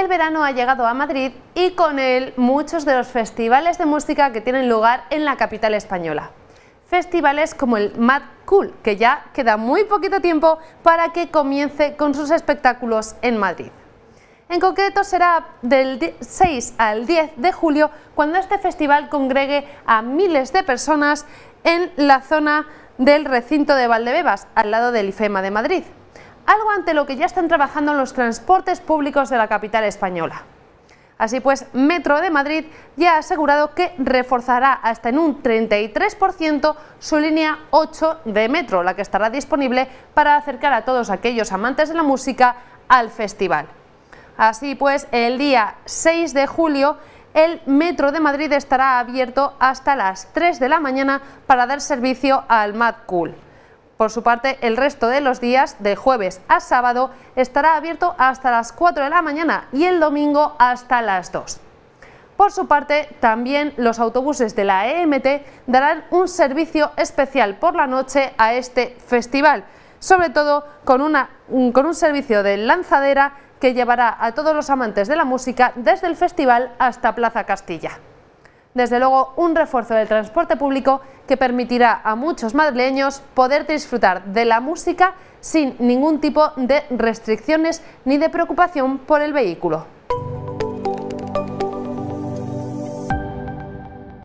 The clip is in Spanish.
El verano ha llegado a Madrid y con él muchos de los festivales de música que tienen lugar en la capital española. Festivales como el Mad Cool, que ya queda muy poquito tiempo para que comience con sus espectáculos en Madrid. En concreto será del 6 al 10 de julio cuando este festival congregue a miles de personas en la zona del recinto de Valdebebas, al lado del IFEMA de Madrid algo ante lo que ya están trabajando los transportes públicos de la capital española. Así pues, Metro de Madrid ya ha asegurado que reforzará hasta en un 33% su línea 8 de Metro, la que estará disponible para acercar a todos aquellos amantes de la música al festival. Así pues, el día 6 de julio el Metro de Madrid estará abierto hasta las 3 de la mañana para dar servicio al Mad Cool. Por su parte, el resto de los días, de jueves a sábado, estará abierto hasta las 4 de la mañana y el domingo hasta las 2. Por su parte, también los autobuses de la EMT darán un servicio especial por la noche a este festival, sobre todo con, con un servicio de lanzadera que llevará a todos los amantes de la música desde el festival hasta Plaza Castilla desde luego un refuerzo del transporte público que permitirá a muchos madrileños poder disfrutar de la música sin ningún tipo de restricciones ni de preocupación por el vehículo.